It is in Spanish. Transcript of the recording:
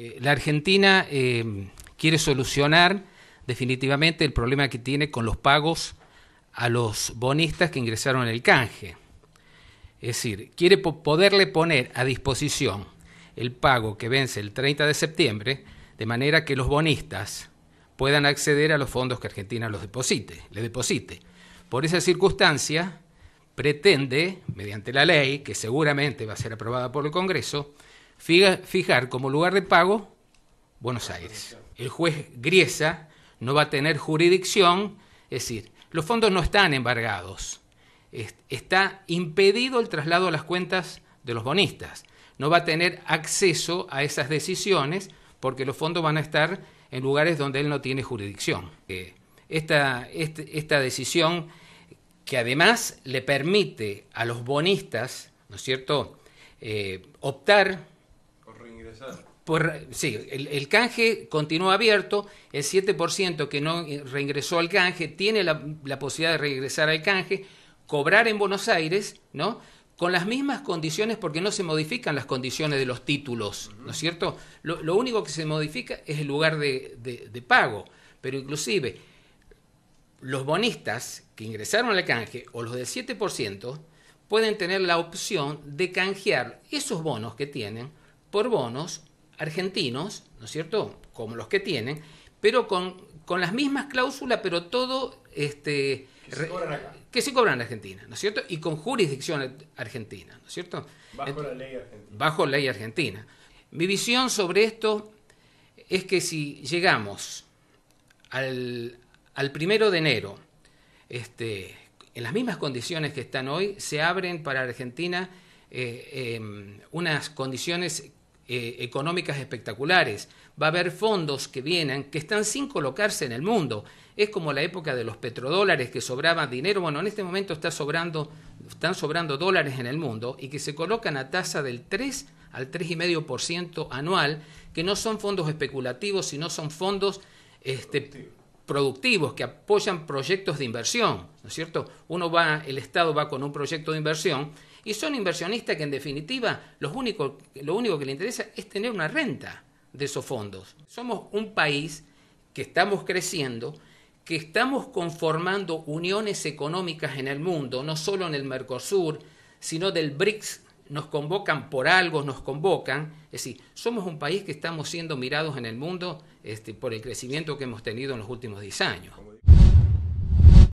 Eh, la Argentina eh, quiere solucionar definitivamente el problema que tiene con los pagos a los bonistas que ingresaron en el canje. Es decir, quiere poderle poner a disposición el pago que vence el 30 de septiembre, de manera que los bonistas puedan acceder a los fondos que Argentina los deposite, le deposite. Por esa circunstancia, pretende, mediante la ley, que seguramente va a ser aprobada por el Congreso, fijar como lugar de pago Buenos Aires. El juez Griesa no va a tener jurisdicción, es decir, los fondos no están embargados, está impedido el traslado a las cuentas de los bonistas, no va a tener acceso a esas decisiones porque los fondos van a estar en lugares donde él no tiene jurisdicción. Eh, este, esta, decisión que además le permite a los bonistas, ¿no es cierto?, eh, optar pues, sí, el, canje continúa abierto, el 7% que no reingresó al canje tiene la, posibilidad de regresar al canje, cobrar en Buenos Aires, ¿no? Con las mismas condiciones porque no se modifican las condiciones de los títulos, ¿no es cierto? Lo, único que se modifica es el lugar de, de pago, pero inclusive los bonistas que ingresaron al canje o los del 7% pueden tener la opción de canjear esos bonos que tienen por bonos argentinos, ¿no es cierto? Como los que tienen, pero con, las mismas cláusulas, pero todo este, que se, acá. cobran en Argentina, ¿no es cierto? Y con jurisdicción argentina, ¿no es cierto? Bajo la ley argentina. Bajo ley argentina. Mi visión sobre esto es que si llegamos al, primero de enero, este, en las mismas condiciones que están hoy, se abren para Argentina eh, em, unas condiciones eh, económicas espectaculares. Va a haber fondos que vienen, que están sin colocarse en el mundo. Es como la época de los petrodólares que sobraba dinero. Bueno, en este momento está sobrando, están sobrando dólares en el mundo y que se colocan a tasa del 3 al 3,5% anual, que no son fondos especulativos, sino son fondos este, productivos que apoyan proyectos de inversión, ¿no es cierto? Uno va, el Estado va con un proyecto de inversión y son inversionistas que en definitiva los lo único que le interesa es tener una renta de esos fondos. Somos un país que estamos creciendo, que estamos conformando uniones económicas en el mundo, no solo en el Mercosur, sino del BRICS nos convocan por algo, nos convocan. Es decir, somos un país que estamos siendo mirados en el mundo este, por el crecimiento que hemos tenido en los últimos 10 años.